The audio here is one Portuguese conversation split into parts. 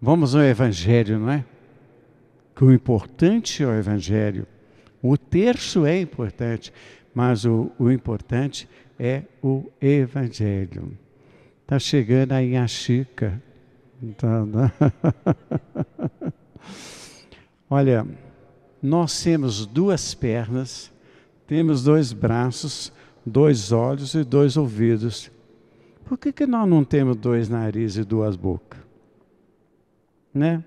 Vamos ao Evangelho, não é? Que o importante é o Evangelho. O terço é importante, mas o, o importante é o Evangelho. Está chegando aí a Chica. Então, tá, né? Olha, nós temos duas pernas, temos dois braços, dois olhos e dois ouvidos. Por que, que nós não temos dois narizes e duas bocas? né?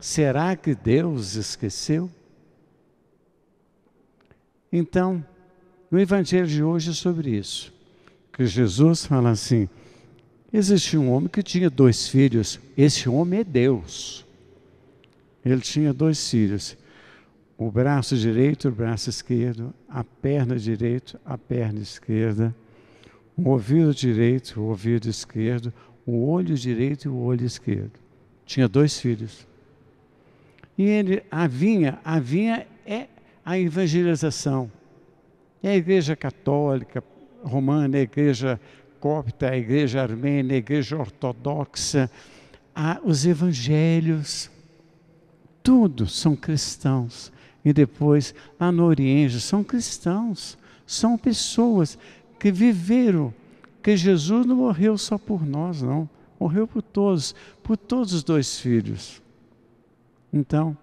Será que Deus esqueceu? Então, no Evangelho de hoje é sobre isso, que Jesus fala assim: existia um homem que tinha dois filhos, esse homem é Deus. Ele tinha dois filhos, o braço direito, o braço esquerdo, a perna direita, a perna esquerda, o ouvido direito, o ouvido esquerdo, o olho direito e o olho esquerdo. Tinha dois filhos. E ele, a vinha, a vinha é a evangelização. É a igreja católica, romana, a igreja cópita, a igreja armênia, a igreja ortodoxa, a, os evangelhos, tudo são cristãos. E depois, lá no Oriente, são cristãos, são pessoas que viveram, que Jesus não morreu só por nós, não. Morreu por todos, por todos os dois filhos. Então,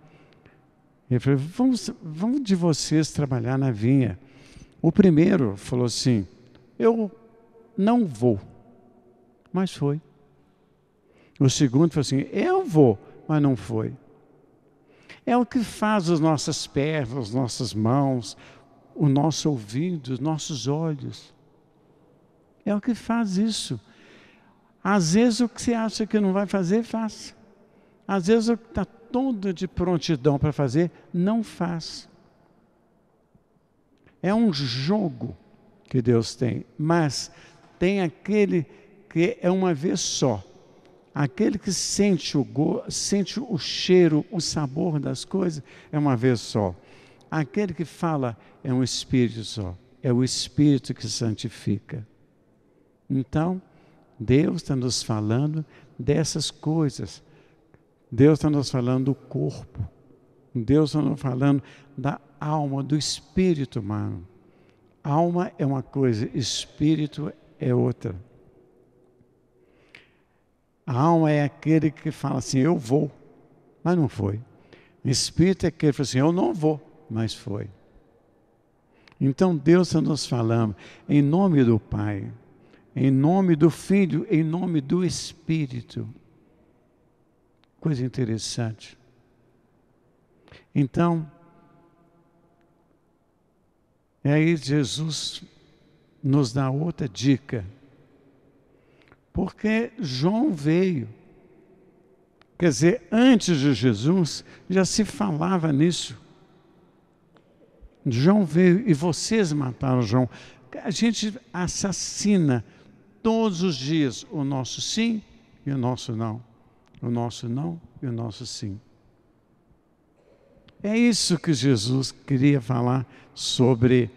ele falou: vamos, vamos de vocês trabalhar na vinha. O primeiro falou assim: eu não vou, mas foi. O segundo falou assim: eu vou, mas não foi. É o que faz as nossas pernas, as nossas mãos, o nosso ouvido, os nossos olhos. É o que faz isso. Às vezes o que você acha que não vai fazer, faz. Às vezes o que está todo de prontidão para fazer, não faz. É um jogo que Deus tem, mas tem aquele que é uma vez só. Aquele que sente o, go, sente o cheiro, o sabor das coisas, é uma vez só. Aquele que fala é um espírito só. É o espírito que santifica. Então, Deus está nos falando dessas coisas. Deus está nos falando do corpo. Deus está nos falando da alma, do espírito humano. Alma é uma coisa, espírito é outra. A alma é aquele que fala assim, eu vou, mas não foi. O espírito é aquele que fala assim, eu não vou, mas foi. Então Deus está nos falando, em nome do Pai, em nome do Filho, em nome do Espírito. Coisa interessante. Então, e aí Jesus nos dá outra dica. Porque João veio. Quer dizer, antes de Jesus já se falava nisso. João veio e vocês mataram João. A gente assassina todos os dias o nosso sim e o nosso não, o nosso não e o nosso sim. É isso que Jesus queria falar sobre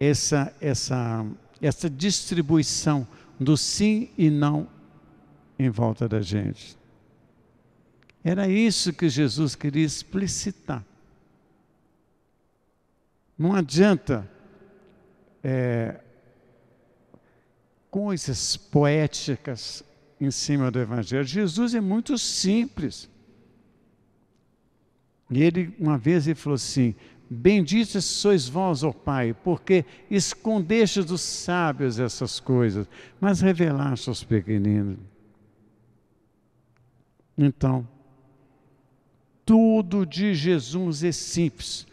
essa essa essa distribuição do sim e não em volta da gente. Era isso que Jesus queria explicitar. Não adianta é, coisas poéticas em cima do Evangelho. Jesus é muito simples. E ele, uma vez, ele falou assim: Bendito sois vós, ó Pai, porque escondeste dos sábios essas coisas, mas revelaste aos pequeninos. Então, tudo de Jesus é simples.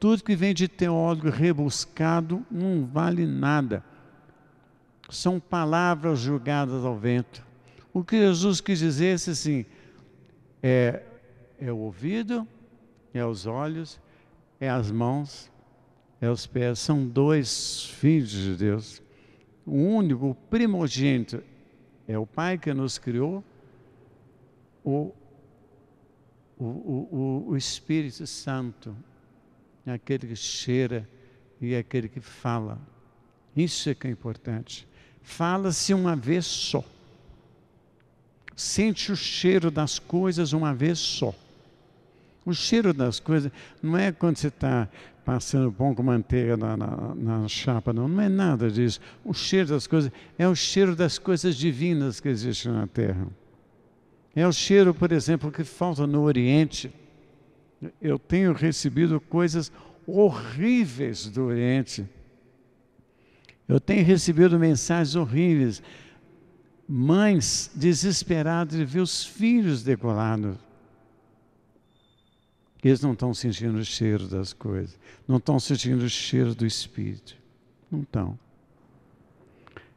Tudo que vem de teólogo rebuscado não vale nada são palavras julgadas ao vento. O que Jesus quis dizer se é assim, é, é o ouvido, é os olhos, é as mãos, é os pés. São dois filhos de Deus. O único, o primogênito, é o Pai que nos criou, o, o, o, o Espírito Santo, é aquele que cheira e é aquele que fala. Isso é que é importante fala-se uma vez só. Sente o cheiro das coisas uma vez só. O cheiro das coisas não é quando você está passando pão com manteiga na, na, na, chapa, não. Não é nada disso. O cheiro das coisas é o cheiro das coisas divinas que existem na terra. É o cheiro, por exemplo, que falta no Oriente. Eu tenho recebido coisas horríveis do Oriente eu tenho recebido mensagens horríveis. Mães desesperadas de ver os filhos decolados. Eles não estão sentindo o cheiro das coisas, não estão sentindo o cheiro do Espírito. Não estão.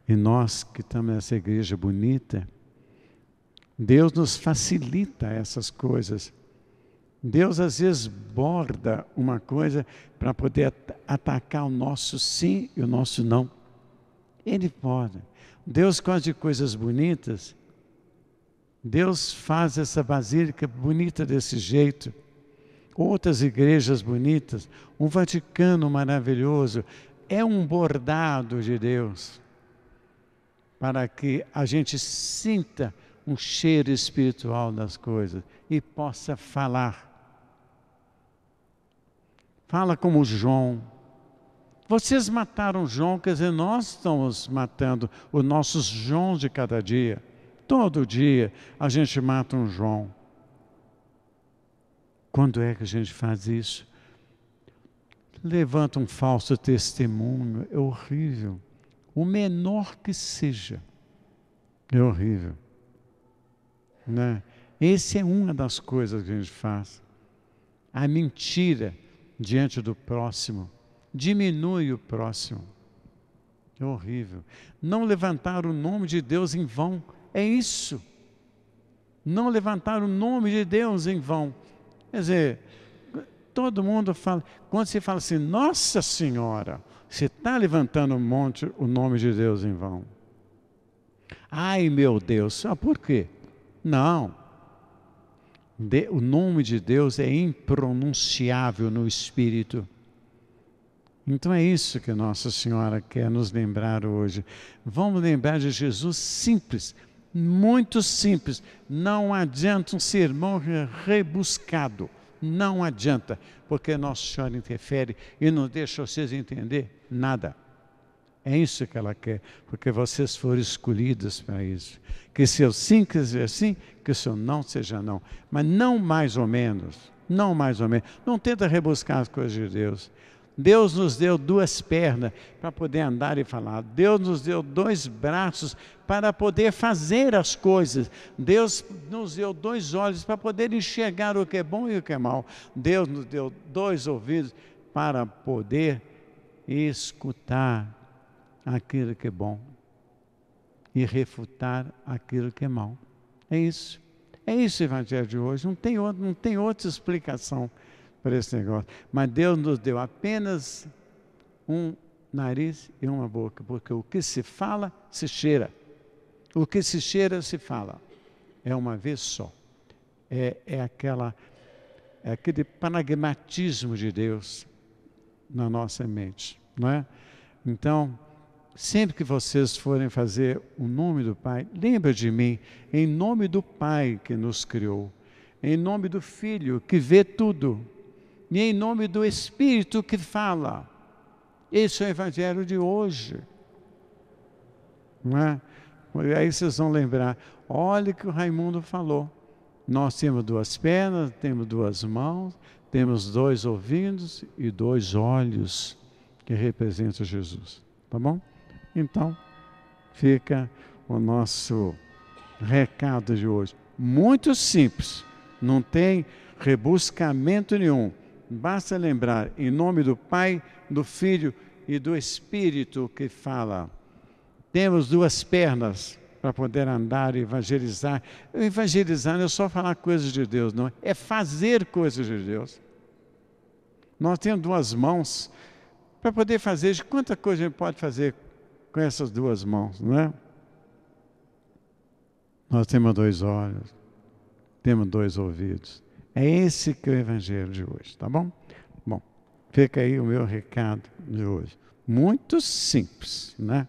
E nós que estamos nessa igreja bonita, Deus nos facilita essas coisas. Deus às vezes borda uma coisa para poder atacar o nosso sim e o nosso não. Ele pode. Deus faz de coisas bonitas. Deus faz essa basílica bonita desse jeito. Outras igrejas bonitas, um Vaticano maravilhoso. É um bordado de Deus para que a gente sinta um cheiro espiritual das coisas e possa falar. Fala como João, vocês mataram João, quer dizer, nós estamos matando os nossos João de cada dia. Todo dia a gente mata um João. Quando é que a gente faz isso? Levanta um falso testemunho, é horrível. O menor que seja, é horrível. Né? Essa é uma das coisas que a gente faz. A mentira diante do próximo diminui o próximo. É horrível. Não levantar o nome de Deus em vão. É isso. Não levantar o nome de Deus em vão. Quer dizer, todo mundo fala, quando se fala assim, Nossa Senhora, você está levantando um monte o nome de Deus em vão. Ai meu Deus, ah, por quê? Não. De, o nome de Deus é impronunciável no espírito. Então é isso que Nossa Senhora quer nos lembrar hoje. Vamos lembrar de Jesus simples, muito simples. Não adianta um sermão rebuscado. Não adianta, porque Nossa Senhora interfere e não deixa vocês entender nada. É isso que ela quer, porque vocês foram escolhidos para isso. Que seu sim seja sim, que seu não seja não. Mas não mais ou menos, não mais ou menos. Não tenta rebuscar as coisas de Deus. Deus nos deu duas pernas para poder andar e falar. Deus nos deu dois braços para poder fazer as coisas. Deus nos deu dois olhos para poder enxergar o que é bom e o que é mal. Deus nos deu dois ouvidos para poder escutar aquilo que é bom e refutar aquilo que é mal. É isso. É isso o evangelho de hoje. Não tem, outro, não tem outra explicação para esse negócio. Mas Deus nos deu apenas um nariz e uma boca, porque o que se fala se cheira. O que se cheira se fala. É uma vez só. É, é aquela é aquele pragmatismo de Deus na nossa mente, não é? Então, sempre que vocês forem fazer o nome do Pai, lembra de mim, em nome do Pai que nos criou, em nome do Filho que vê tudo, e é em nome do Espírito que fala. Esse é o Evangelho de hoje. Não é? Aí vocês vão lembrar: olha o que o Raimundo falou. Nós temos duas pernas, temos duas mãos, temos dois ouvidos e dois olhos que representam Jesus. Tá bom? Então, fica o nosso recado de hoje. Muito simples, não tem rebuscamento nenhum. Basta lembrar, em nome do Pai, do Filho e do Espírito que fala. Temos duas pernas para poder andar e evangelizar. Evangelizar não é só falar coisas de Deus, não. É? é fazer coisas de Deus. Nós temos duas mãos para poder fazer. Quanta coisa a gente pode fazer com essas duas mãos, não é? Nós temos dois olhos, temos dois ouvidos, é esse que é o evangelho de hoje, tá bom? Bom, fica aí o meu recado de hoje. Muito simples, né?